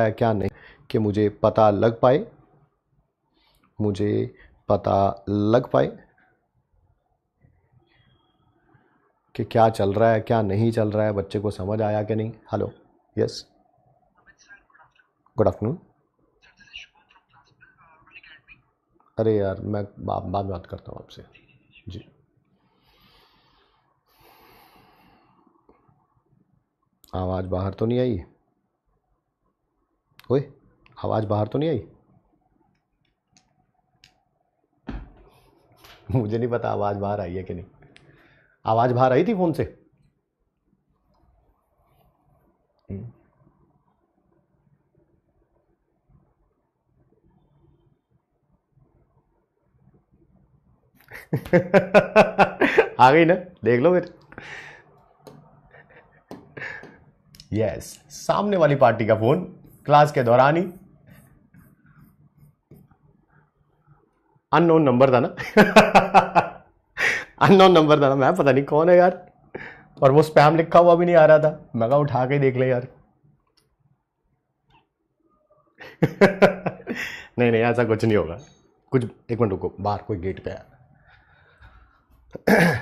है क्या नहीं कि मुझे पता लग पाए मुझे पता लग पाए कि क्या चल रहा है क्या नहीं चल रहा है बच्चे को समझ आया कि नहीं हेलो यस गुड आफ्टरनून अरे यार मैं बा, बाद बात करता हूँ आपसे जी आवाज़ बाहर तो नहीं आई ओए आवाज़ बाहर तो नहीं आई मुझे नहीं पता आवाज़ बाहर आई है कि नहीं आवाज़ बाहर आई थी फ़ोन से आ गई ना देख लो फिर यस yes, सामने वाली पार्टी का फ़ोन क्लास के दौरान ही अननोन नंबर था ना अननोन नंबर था ना मैं पता नहीं कौन है यार और वो स्पैम लिखा हुआ भी नहीं आ रहा था मैं कहा उठा के देख ले यार नहीं नहीं ऐसा कुछ नहीं होगा कुछ एक मिनट रुको बाहर कोई गेट पे आया